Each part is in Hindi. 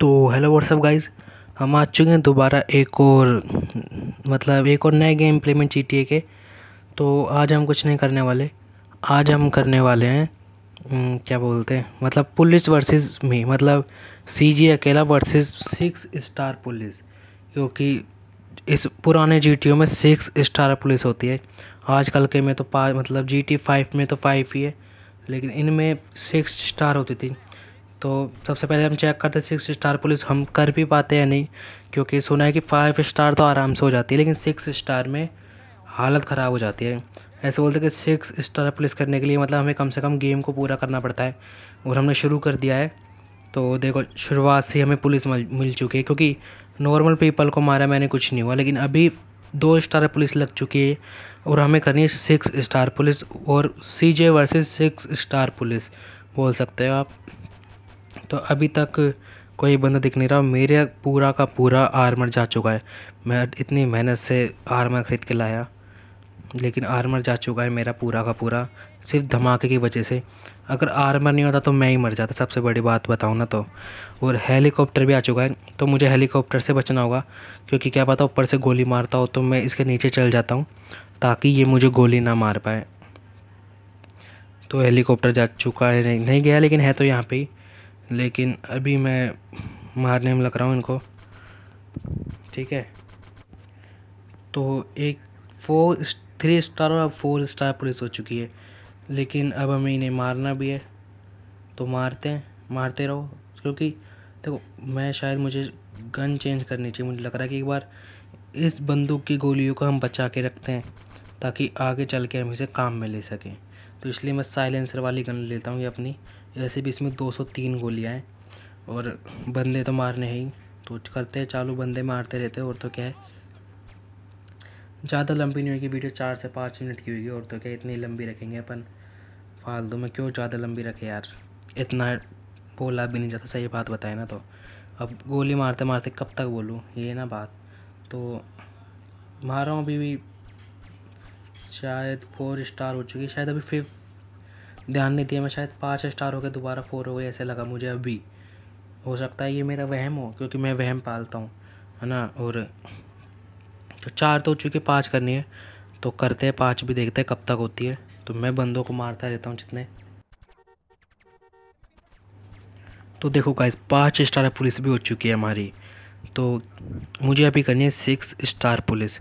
तो हेलो व्हाट्सअप गाइस हम आ चुके हैं दोबारा एक और मतलब एक और नए गेम जी टी जी के तो आज हम कुछ नहीं करने वाले आज हम करने वाले हैं हम्म, क्या बोलते हैं मतलब पुलिस वर्सेस मी मतलब सी अकेला वर्सेस सिक्स स्टार पुलिस क्योंकि इस पुराने जी में सिक्स स्टार पुलिस होती है आजकल के में तो पाँच मतलब जी टी फाइव में तो फाइव ही है लेकिन इनमें सिक्स स्टार होती थी तो सबसे पहले हम चेक करते हैं सिक्स स्टार पुलिस हम कर भी पाते हैं नहीं क्योंकि सुना है कि फाइव स्टार तो आराम से हो जाती है लेकिन सिक्स स्टार में हालत ख़राब हो जाती है ऐसे बोलते कि सिक्स स्टार पुलिस करने के लिए मतलब हमें कम से कम गेम को पूरा करना पड़ता है और हमने शुरू कर दिया है तो देखो शुरुआत से हमें पुलिस मिल चुकी है क्योंकि नॉर्मल पीपल को मारा मैंने कुछ नहीं हुआ लेकिन अभी दो स्टार पुलिस लग चुकी है और हमें करनी है सिक्स स्टार पुलिस और C J versus six star police बोल सकते हो आप तो अभी तक कोई बंदा दिख नहीं रहा मेरा पूरा का पूरा आर्मर जा चुका है मैं इतनी मेहनत से आर्मर ख़रीद के लाया लेकिन आर्मर जा चुका है मेरा पूरा का पूरा सिर्फ धमाके की वजह से अगर आर्मर नहीं होता तो मैं ही मर जाता सबसे बड़ी बात बताऊँ ना तो और हेलीकॉप्टर भी आ चुका है तो मुझे हेलीकॉप्टर से बचना होगा क्योंकि क्या पता ऊपर से गोली मारता हो तो मैं इसके नीचे चल जाता हूँ ताकि ये मुझे गोली ना मार पाए तो हेलीकॉप्टर जा चुका है नहीं गया लेकिन है तो यहाँ पर ही लेकिन अभी मैं मारने में लग रहा हूँ इनको ठीक है तो एक फोर थ्री स्टार और अब फोर स्टार पुलिस हो चुकी है लेकिन अब हमें इन्हें मारना भी है तो मारते हैं मारते रहो क्योंकि देखो मैं शायद मुझे गन चेंज करनी चाहिए मुझे लग रहा है कि एक बार इस बंदूक की गोलियों को हम बचा के रखते हैं ताकि आगे चल के हम इसे काम में ले सकें तो इसलिए मैं साइलेंसर वाली गन लेता हूँ ये अपनी वैसे भी इसमें 203 गोलियाँ हैं और बंदे तो मारने हैं ही तो करते हैं चालू बंदे मारते रहते और तो क्या है ज़्यादा लंबी नहीं होगी वीडियो चार से पाँच मिनट की होगी और तो क्या इतनी लंबी रखेंगे अपन फालतू में क्यों ज़्यादा लंबी रखे यार इतना बोला भी नहीं जाता सही बात बताए ना तो अब गोली मारते मारते कब तक बोलूँ ये ना बात तो मारा हूँ अभी भी शायद फोर स्टार हो चुकी है शायद अभी फिफ्थ ध्यान नहीं दिया मैं शायद पाँच स्टार हो गया दोबारा फोर हो गए ऐसे लगा मुझे अभी हो सकता है ये मेरा वहम हो क्योंकि मैं वहम पालता हूँ है ना और तो चार तो हो चुकी है पाँच करनी है तो करते हैं पाँच भी देखते हैं कब तक होती है तो मैं बंदों को मारता रहता हूँ जितने तो देखो गाइस पाँच स्टार पुलिस भी हो चुकी है हमारी तो मुझे अभी करनी है सिक्स स्टार पुलिस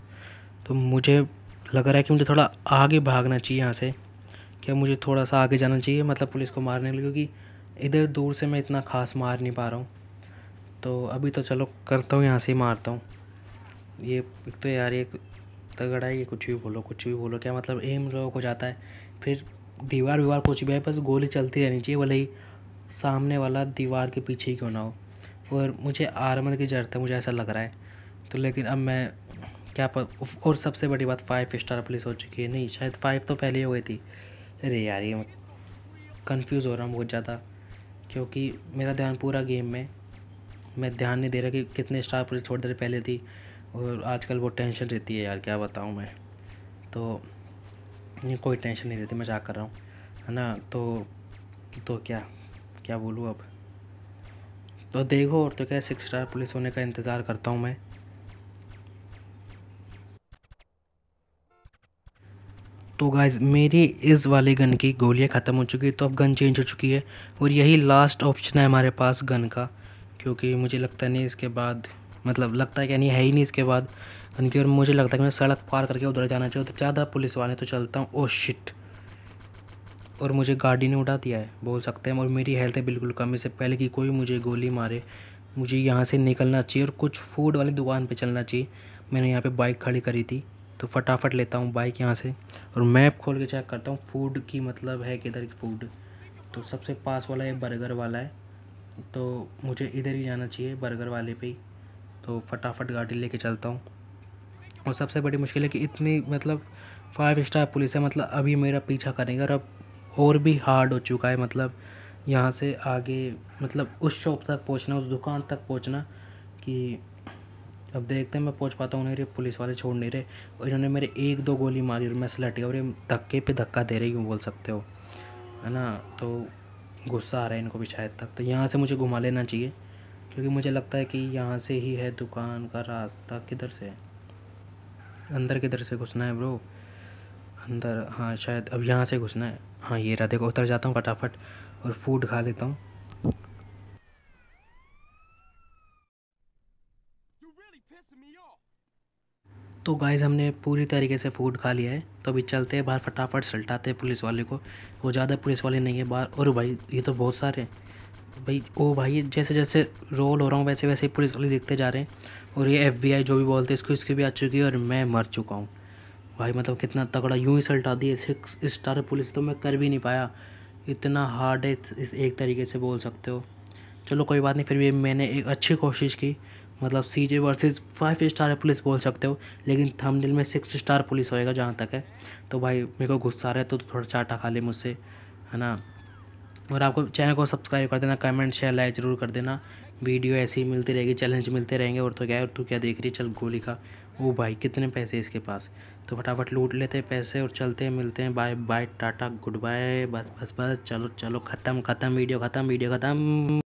तो मुझे लग रहा है कि मुझे थोड़ा आगे भागना चाहिए यहाँ से क्या मुझे थोड़ा सा आगे जाना चाहिए मतलब पुलिस को मारने के लिए क्योंकि इधर दूर से मैं इतना खास मार नहीं पा रहा हूँ तो अभी तो चलो करता हूँ यहाँ से ही मारता हूँ ये एक तो यार ये तगड़ा है ये कुछ भी बोलो कुछ भी बोलो क्या मतलब एम लोग हो जाता है फिर दीवार वीवार कुछ भी है बस गोली चलती रहनी चाहिए भले ही सामने वाला दीवार के पीछे ही क्यों ना हो और मुझे आर्मर की जरूरत है मुझे ऐसा लग रहा है तो लेकिन अब मैं क्या और सबसे बड़ी बात फाइव स्टार प्लेस हो चुकी है नहीं शायद फाइव तो पहले हो गई थी अरे यार ये कन्फ्यूज़ हो रहा हूँ बहुत ज़्यादा क्योंकि मेरा ध्यान पूरा गेम में मैं ध्यान नहीं दे रहा कि कितने स्टार प्लेस थोड़ी देर पहले थी और आजकल वो टेंशन रहती है यार क्या बताऊँ मैं तो कोई टेंशन नहीं रहती मजाक कर रहा हूँ है ना तो तो क्या क्या बोलूँ अब तो देखो और तो क्या सिक्स स्टार पुलिस होने का इंतज़ार करता हूँ मैं तो गाइज मेरी इस वाले गन की गोलियाँ ख़त्म हो चुकी है तो अब गन चेंज हो चुकी है और यही लास्ट ऑप्शन है हमारे पास गन का क्योंकि मुझे लगता नहीं इसके बाद मतलब लगता है क्या नहीं है ही नहीं इसके बाद गन की और मुझे लगता है कि मैं सड़क पार करके उधर जाना चाहिए तो ज़्यादा पुलिस वाले तो चलता हूँ ओ शिट और मुझे गाड़ी ने उठा दिया है बोल सकते हैं और मेरी हेल्थ है बिल्कुल कम इससे पहले कि कोई मुझे गोली मारे मुझे यहाँ से निकलना चाहिए और कुछ फूड वाली दुकान पर चलना चाहिए मैंने यहाँ पर बाइक खड़ी करी थी तो फटाफट लेता हूँ बाइक यहाँ से और मैप खोल के चेक करता हूँ फूड की मतलब है किधर की फूड तो सबसे पास वाला है बर्गर वाला है तो मुझे इधर ही जाना चाहिए बर्गर वाले पे ही तो फटाफट गाड़ी लेके चलता हूँ और सबसे बड़ी मुश्किल है कि इतनी मतलब फाइव स्टार पुलिस है मतलब अभी मेरा पीछा करेंगे और अब और भी हार्ड हो चुका है मतलब यहाँ से आगे मतलब उस शॉप तक पहुँचना उस दुकान तक पहुँचना कि अब देखते हैं मैं पहुंच पाता हूँ नहीं पुलिस वाले छोड़ नहीं रहे और इन्होंने मेरे एक दो गोली मारी और मैं सलट गया और ये धक्के पे धक्का दे रही हूँ बोल सकते हो है ना तो गुस्सा आ रहा है इनको भी शायद तक तो यहाँ से मुझे घुमा लेना चाहिए क्योंकि मुझे लगता है कि यहाँ से ही है दुकान का रास्ता किधर से अंदर किधर से घुसना है ब्रो अंदर हाँ शायद अब यहाँ से घुसना है हाँ ये रहा देखो उतर जाता हूँ फटाफट और फूड खा लेता हूँ तो गाइज हमने पूरी तरीके से फूड खा लिया है तो अभी चलते हैं बाहर फटाफट सलटाते हैं पुलिस वाले को वो ज़्यादा पुलिस वाले नहीं है बाहर और भाई ये तो बहुत सारे हैं भाई ओ भाई जैसे जैसे रोल हो रहा हूँ वैसे वैसे ही पुलिस वाले देखते जा रहे हैं और ये एफ जो भी बोलते हैं इसको इसकी भी आ चुकी है और मैं मर चुका हूँ भाई मतलब कितना तगड़ा यूँ ही सलटा दिए सिक्स स्टार पुलिस तो मैं कर भी नहीं पाया इतना हार्ड है इस एक तरीके से बोल सकते हो चलो कोई बात नहीं फिर भी मैंने एक अच्छी कोशिश की मतलब C J versus five star police बोल सकते हो लेकिन थंबनेल में सिक्स स्टार पुलिस होएगा जहाँ तक है तो भाई मेरे को गुस्सा रहा है तो थोड़ा चाटा खा ले मुझसे है ना और आपको चैनल को सब्सक्राइब कर देना कमेंट शेयर लाइक जरूर कर देना वीडियो ऐसी ही मिलती रहेगी चैलेंज मिलते रहेंगे और तो क्या और तू क्या देख रही चल गोली का वो भाई कितने पैसे इसके पास तो फटाफट लूट लेते हैं पैसे और चलते हैं मिलते हैं bye bye tata good bye बस बस बस चलो चलो ख़त्म ख़त्म वीडियो ख़त्म वीडियो ख़त्म